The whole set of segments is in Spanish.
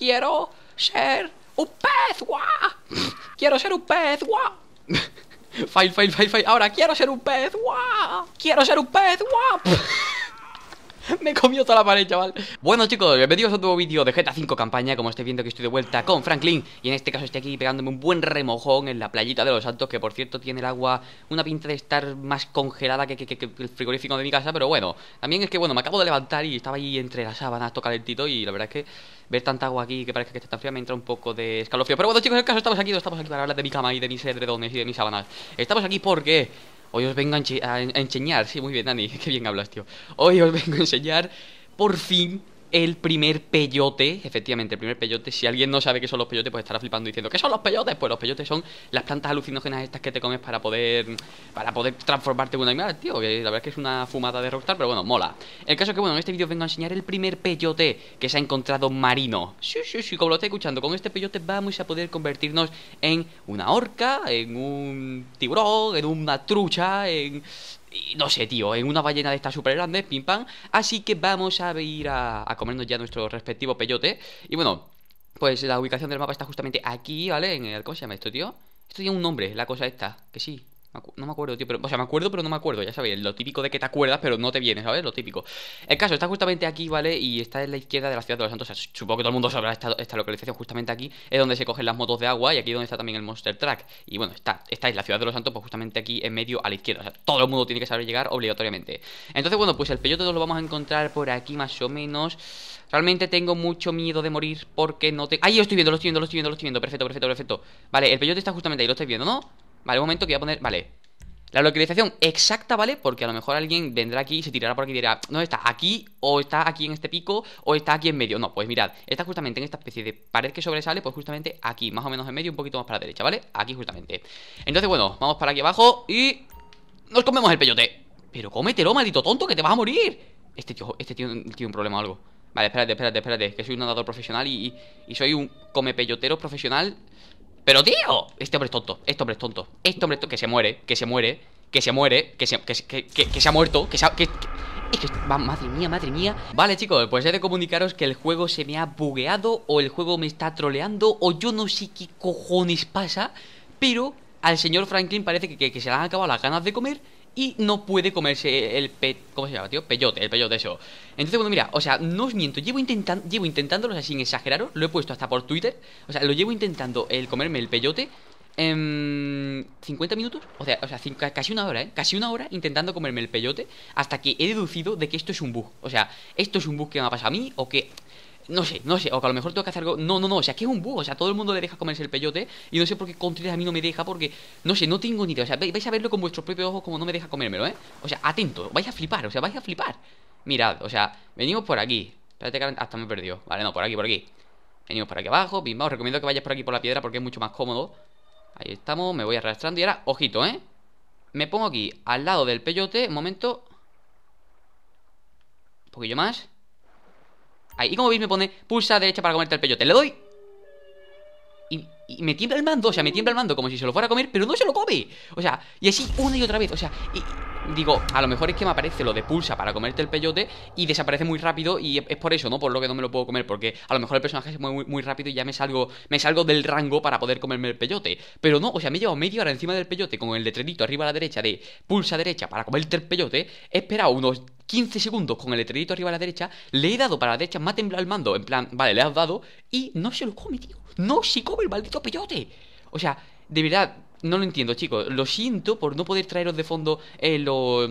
quiero ser un pez, Quiero ser un pez, Fail, fail, fail, fail. Ahora quiero ser un pez, Quiero ser un pez, Me comió toda la pared, chaval Bueno chicos, bienvenidos a un nuevo vídeo de GTA 5 campaña Como estáis viendo que estoy de vuelta con Franklin Y en este caso estoy aquí pegándome un buen remojón En la playita de los Santos, que por cierto tiene el agua Una pinta de estar más congelada que, el frigorífico de mi casa Pero bueno, también es que bueno, me acabo de levantar Y estaba ahí entre las sábanas, todo calentito Y la verdad es que ver tanta agua aquí que parece que está tan fría Me entra un poco de escalofrío Pero bueno chicos, en el caso estamos aquí, estamos aquí para hablar de mi cama Y de mis edredones y de mis sábanas Estamos aquí porque... Hoy os vengo a, enseñar. Sí, muy bien, Dani. Qué bien hablas, tío. Hoy os vengo a enseñar, por fin, el primer peyote, efectivamente, el primer peyote, si alguien no sabe qué son los peyotes, pues estará flipando diciendo, ¿qué son los peyotes? Pues los peyotes son las plantas alucinógenas estas que te comes para poder para poder transformarte en un animal, tío, que la verdad es que es una fumada de rockstar, pero bueno, mola. El caso es que, bueno, en este vídeo vengo a enseñar el primer peyote que se ha encontrado marino. Sí, sí, sí, como lo estoy escuchando, con este peyote vamos a poder convertirnos en una orca, en un tiburón, en una trucha, en no sé, tío, en una ballena de estas super grandes, pim pam. Así que vamos a ir a, a comernos ya nuestro respectivo peyote. Y bueno, pues la ubicación del mapa está justamente aquí, ¿vale? En el, ¿Cómo se llama esto, tío? Esto tiene un nombre, la cosa esta, que sí, no me acuerdo, tío, pero. O sea, me acuerdo, pero no me acuerdo, ya sabéis. Lo típico de que te acuerdas, pero no te vienes ¿sabes? Lo típico. El caso está justamente aquí, ¿vale? Y está en la izquierda de la ciudad de los Santos. O sea, supongo que todo el mundo sabrá esta, localización. Justamente aquí es donde se cogen las motos de agua y aquí es donde está también el Monster Track. Y bueno, está. Está en la ciudad de los Santos, pues justamente aquí en medio a la izquierda. O sea, todo el mundo tiene que saber llegar obligatoriamente. Entonces, bueno, pues el peyote lo vamos a encontrar por aquí más o menos. Realmente tengo mucho miedo de morir porque no te. ¡Ahí! Lo estoy viendo, lo estoy viendo, lo estoy viendo, Perfecto, perfecto, perfecto. Vale, el peyote está justamente ahí, lo estoy viendo, ¿no? Vale, un momento que voy a poner... Vale, la localización exacta, ¿vale? Porque a lo mejor alguien vendrá aquí y se tirará por aquí y dirá, no, está aquí, o está aquí en este pico, o está aquí en medio. No, pues mirad, está justamente en esta especie de pared que sobresale, pues justamente aquí, más o menos en medio, un poquito más para la derecha, ¿vale? Aquí justamente. Entonces, bueno, vamos para aquí abajo y... ¡Nos comemos el peyote! Pero cómetelo, maldito tonto, que te vas a morir. Este tío, este tío tiene un problema o algo. Vale, espérate, espérate, espérate, que soy un nadador profesional y, y, soy un comepeyotero profesional pero tío, este hombre es tonto, este hombre es tonto Este hombre es tonto, que se muere, que se muere Que se muere, que se, ha muerto Que se madre mía, madre mía Vale chicos, pues he de comunicaros que el juego se me ha bugueado O el juego me está troleando O yo no sé qué cojones pasa Pero al señor Franklin parece que se le han acabado las ganas de comer y no puede comerse el pe ¿cómo se llama, tío? Peyote, el peyote eso. Entonces, bueno, mira, o sea, no os miento, llevo, intentando, llevo intentándolo, o sea, sin exageraros, lo he puesto hasta por Twitter, o sea, lo llevo intentando el comerme el peyote en 50 minutos, o sea, o sea casi una hora, ¿eh? Casi una hora intentando comerme el peyote hasta que he deducido de que esto es un bug. O sea, esto es un bug que me ha pasado a mí o que no sé, no sé, o que a lo mejor tengo que hacer algo. No, no, no, o sea, que es un búho, o sea, todo el mundo le deja comerse el peyote y no sé por qué Contreras a mí no me deja porque, no sé, no tengo ni idea. O sea, vais a verlo con vuestros propios ojos como no me deja comérmelo, ¿eh? O sea, atento, vais a flipar, o sea, vais a flipar. Mirad, o sea, venimos por aquí. Espérate que hasta me he perdido Vale, no, por aquí, por aquí. Venimos por aquí abajo, Os recomiendo que vayáis por aquí por la piedra porque es mucho más cómodo. Ahí estamos, me voy arrastrando y ahora, ojito, ¿eh? Me pongo aquí, al lado del peyote, un momento. Un poquillo más. Y como veis me pone pulsa derecha para comerte el peyote. Le doy. Y, y, me tiembla el mando, o sea, me tiembla el mando como si se lo fuera a comer, pero no se lo come. O sea, y así una y otra vez. O sea, y, digo, a lo mejor es que me aparece lo de pulsa para comerte el peyote y desaparece muy rápido y es por eso, ¿no? Por lo que no me lo puedo comer, porque a lo mejor el personaje se mueve muy, rápido y ya me salgo, me salgo del rango para poder comerme el peyote. Pero no, o sea, me he llevado media hora encima del peyote con el letrerito arriba a la derecha de pulsa derecha para comerte el peyote, he esperado unos 15 segundos con el letrerito arriba a la derecha, le he dado para la derecha, me ha temblado el mando, en plan, vale, le has dado, y no se lo come, tío. No se come el maldito peyote. O sea, de verdad, no lo entiendo, chicos. Lo siento por no poder traeros de fondo el eh, los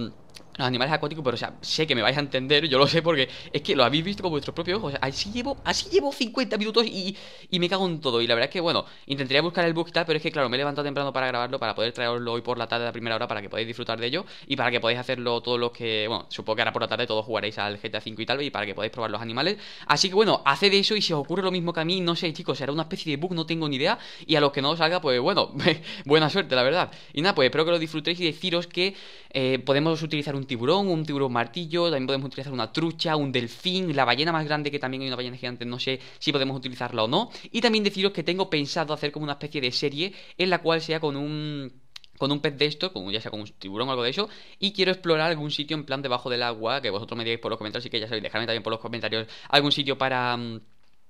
los animales acuáticos, pero o sea, sé que me vais a entender, yo lo sé porque es que lo habéis visto con vuestros propios ojos. así llevo, así llevo 50 minutos y, me cago en todo. Y la verdad es que, bueno, intentaría buscar el bug y tal, pero es que, claro, me he levantado temprano para grabarlo, para poder traerlo hoy por la tarde a primera hora, para que podáis disfrutar de ello y para que podáis hacerlo todos los que, bueno, supongo que ahora por la tarde todos jugaréis al GTA 5 y tal, y para que podáis probar los animales. Así que, bueno, haced eso y si os ocurre lo mismo que a mí, no sé, chicos, será una especie de bug, no tengo ni idea. Y a los que no os salga, pues bueno, buena suerte, la verdad. Y nada, pues espero que lo disfrutéis y deciros que eh, podemos utilizar un tiburón, un tiburón martillo, también podemos utilizar una trucha, un delfín, la ballena más grande, que también hay una ballena gigante, no sé si podemos utilizarla o no. Y también deciros que tengo pensado hacer como una especie de serie en la cual sea con un con un pez de esto, como ya sea con un tiburón o algo de eso, y quiero explorar algún sitio en plan debajo del agua, que vosotros me digáis por los comentarios, así que ya sabéis, dejadme también por los comentarios algún sitio para... Mm,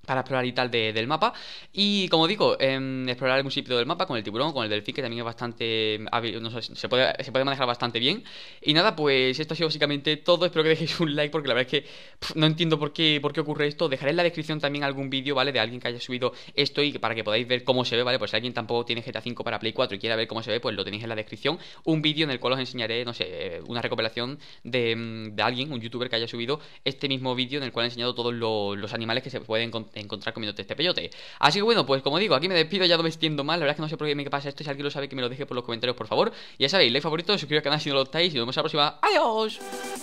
para explorar y tal del mapa. Y como digo, em, explorar el municipio del mapa con el tiburón, con el delfín, que también es bastante. se, puede, se puede manejar bastante bien. Y nada, pues esto ha sido básicamente todo. Espero que dejéis un like porque la verdad es que no entiendo por qué, por qué ocurre esto. Dejaré en la descripción también algún vídeo, ¿vale? De alguien que haya subido esto y para que podáis ver cómo se ve, ¿vale? Pues si alguien tampoco tiene GTA 5 para Play 4 y quiera ver cómo se ve, pues lo tenéis en la descripción. Un vídeo en el cual os enseñaré, no sé, eh, una recopilación mm, de, alguien, un youtuber que haya subido este mismo vídeo en el cual he enseñado todos los animales que se pueden encontrar encontrar comiéndote este peyote. Así que bueno, pues como digo, aquí me despido, ya no me mal La verdad es que no sé por qué me pasa esto. Si alguien lo sabe, que me lo deje por los comentarios, por favor. Y Ya sabéis, like favorito, suscribiros al canal si no lo estáis. Y nos vemos a la próxima. ¡Adiós!